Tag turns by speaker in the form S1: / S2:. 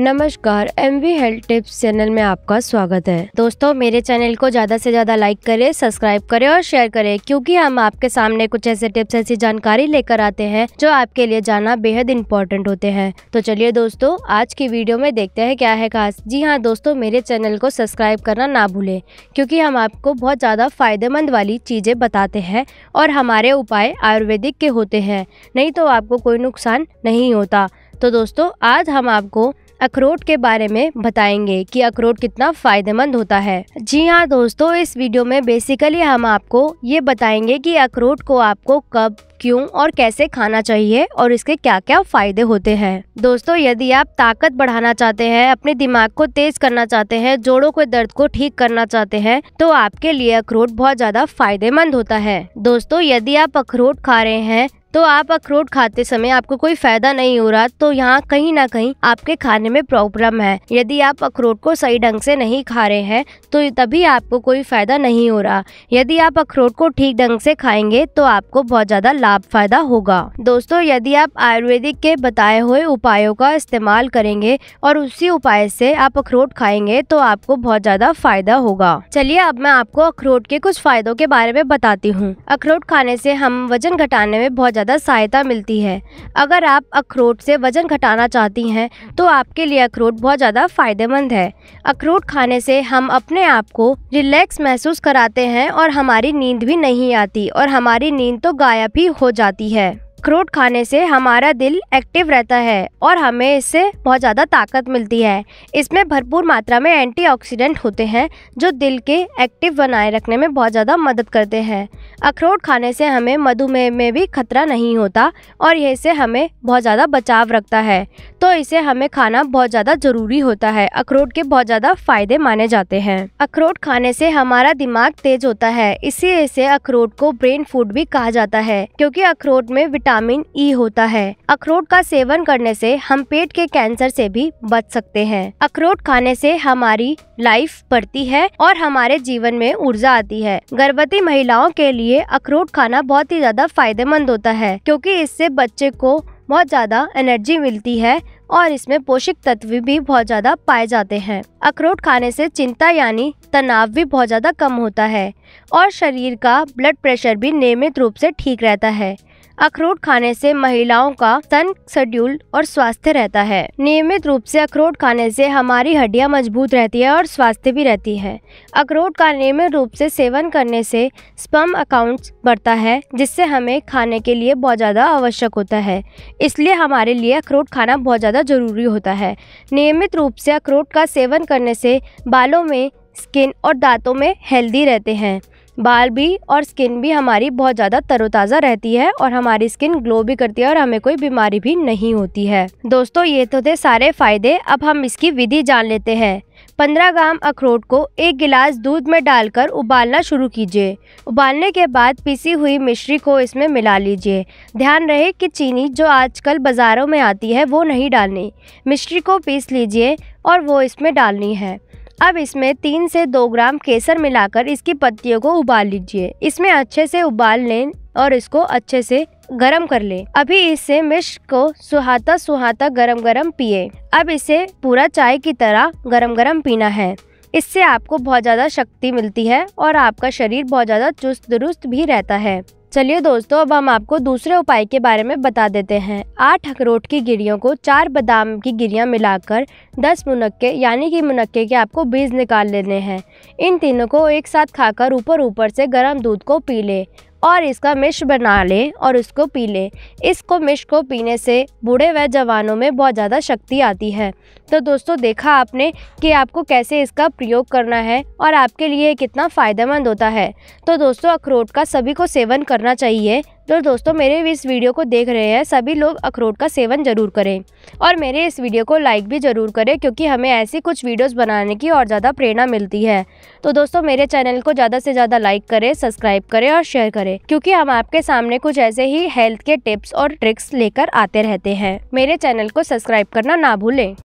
S1: नमस्कार M V health tips channel में आपका स्वागत है दोस्तों मेरे चैनल को ज़्यादा से ज़्यादा लाइक करें सब्सक्राइब करें और शेयर करें क्योंकि हम आपके सामने कुछ ऐसे टिप्स ऐसी जानकारी लेकर आते हैं जो आपके लिए जाना बेहद इम्पोर्टेंट होते हैं तो चलिए दोस्तों आज की वीडियो में देखते हैं क्या है खास जी हाँ दोस्तों मेरे चैनल को सब्सक्राइब करना ना भूलें क्योंकि हम आपको बहुत ज़्यादा फायदेमंद वाली चीज़ें बताते हैं और हमारे उपाय आयुर्वेदिक के होते हैं नहीं तो आपको कोई नुकसान नहीं होता तो दोस्तों आज हम आपको अखरोट के बारे में बताएंगे कि अखरोट कितना फायदेमंद होता है जी हाँ दोस्तों इस वीडियो में बेसिकली हम आपको ये बताएंगे कि अखरोट को आपको कब क्यों और कैसे खाना चाहिए और इसके क्या क्या फायदे होते हैं दोस्तों यदि आप ताकत बढ़ाना चाहते हैं अपने दिमाग को तेज करना चाहते हैं जोड़ों के दर्द को ठीक करना चाहते हैं तो आपके लिए अखरोट बहुत ज्यादा फायदेमंद होता है दोस्तों यदि आप अखरोट खा रहे हैं तो आप अखरोट खाते समय आपको कोई फायदा नहीं हो रहा तो यहाँ कहीं ना कहीं आपके खाने में प्रॉब्लम है यदि आप अखरोट को सही ढंग से नहीं खा रहे हैं तो तभी आपको कोई फायदा नहीं हो रहा यदि आप अखरोट को ठीक ढंग से खाएंगे तो आपको बहुत ज्यादा लाभ फायदा होगा दोस्तों यदि आप आयुर्वेदिक के बताए हुए उपायों का इस्तेमाल करेंगे और उसी उपाय से आप अखरोट खाएंगे तो आपको बहुत ज्यादा फायदा होगा चलिए अब मैं आपको अखरोट के कुछ फायदों के बारे में बताती हूँ अखरोट खाने से हम वजन घटाने में बहुत ज़्यादा सहायता मिलती है अगर आप अखरोट से वज़न घटाना चाहती हैं तो आपके लिए अखरोट बहुत ज़्यादा फ़ायदेमंद है अखरोट खाने से हम अपने आप को रिलैक्स महसूस कराते हैं और हमारी नींद भी नहीं आती और हमारी नींद तो गायब ही हो जाती है अखरोट खाने से हमारा दिल एक्टिव रहता है और हमें इससे बहुत ज़्यादा ताकत मिलती है इसमें भरपूर मात्रा में एंटीऑक्सीडेंट होते हैं जो दिल के एक्टिव बनाए रखने में बहुत ज़्यादा मदद करते हैं अखरोट खाने से हमें मधुमेह में भी खतरा नहीं होता और यह से हमें बहुत ज़्यादा बचाव रखता है तो इसे हमें खाना बहुत ज़्यादा ज़रूरी होता है अखरोट के बहुत ज़्यादा फ़ायदे माने जाते हैं अखरोट खाने से हमारा दिमाग तेज होता है इसी इसे अखरोट को ब्रेन फूड भी कहा जाता है क्योंकि अखरोट में विटामिन ई e होता है अखरोट का सेवन करने से हम पेट के कैंसर से भी बच सकते हैं अखरोट खाने से हमारी लाइफ बढ़ती है और हमारे जीवन में ऊर्जा आती है गर्भवती महिलाओं के लिए अखरोट खाना बहुत ही ज्यादा फायदेमंद होता है क्योंकि इससे बच्चे को बहुत ज्यादा एनर्जी मिलती है और इसमें पोषक तत्व भी बहुत ज्यादा पाए जाते हैं अखरोट खाने से चिंता यानी तनाव भी बहुत ज्यादा कम होता है और शरीर का ब्लड प्रेशर भी नियमित रूप से ठीक रहता है अखरोट खाने से महिलाओं का सन शेड्यूल और स्वास्थ्य रहता है नियमित रूप से अखरोट खाने से हमारी हड्डियां मजबूत रहती है और स्वास्थ्य भी रहती है अखरोट का नियमित रूप से सेवन करने से स्पम अकाउंट बढ़ता है जिससे हमें खाने के लिए बहुत ज़्यादा आवश्यक होता है इसलिए हमारे लिए अखरोट खाना बहुत ज़्यादा ज़रूरी होता है नियमित रूप से अखरोट का सेवन करने से बालों में स्किन और दांतों में हेल्दी रहते हैं बाल भी और स्किन भी हमारी बहुत ज़्यादा तरोताज़ा रहती है और हमारी स्किन ग्लो भी करती है और हमें कोई बीमारी भी नहीं होती है दोस्तों ये तो थे सारे फ़ायदे अब हम इसकी विधि जान लेते हैं पंद्रह ग्राम अखरोट को एक गिलास दूध में डालकर उबालना शुरू कीजिए उबालने के बाद पीसी हुई मिश्री को इसमें मिला लीजिए ध्यान रहे कि चीनी जो आजकल बाज़ारों में आती है वो नहीं डालनी मिश्री को पीस लीजिए और वो इसमें डालनी है अब इसमें तीन से दो ग्राम केसर मिलाकर इसकी पत्तियों को उबाल लीजिए इसमें अच्छे से उबाल लें और इसको अच्छे से गरम कर लें। अभी इससे मिश्र को सुहाता सुहाता गरम गरम पिए अब इसे पूरा चाय की तरह गरम गरम पीना है इससे आपको बहुत ज़्यादा शक्ति मिलती है और आपका शरीर बहुत ज़्यादा चुस्त दुरुस्त भी रहता है चलिए दोस्तों अब हम आपको दूसरे उपाय के बारे में बता देते हैं आठ अखरोट की गिरियों को चार बादाम की गिरियां मिलाकर दस मुनक्के यानी कि मुनक्के के आपको बीज निकाल लेने हैं इन तीनों को एक साथ खाकर ऊपर ऊपर से गर्म दूध को पी लें और इसका मिश बना लें और उसको पी लें इसको मिश को पीने से बूढ़े व जवानों में बहुत ज़्यादा शक्ति आती है तो दोस्तों देखा आपने कि आपको कैसे इसका प्रयोग करना है और आपके लिए कितना फ़ायदेमंद होता है तो दोस्तों अखरोट का सभी को सेवन करना चाहिए जो तो दोस्तों मेरे इस वीडियो को देख रहे हैं सभी लोग अखरोट का सेवन ज़रूर करें और मेरे इस वीडियो को लाइक भी ज़रूर करें क्योंकि हमें ऐसी कुछ वीडियोस बनाने की और ज़्यादा प्रेरणा मिलती है तो दोस्तों मेरे चैनल को ज़्यादा से ज़्यादा लाइक करें सब्सक्राइब करें और शेयर करें क्योंकि हम आपके सामने कुछ ऐसे ही हेल्थ के टिप्स और ट्रिक्स लेकर आते रहते हैं मेरे चैनल को सब्सक्राइब करना ना भूलें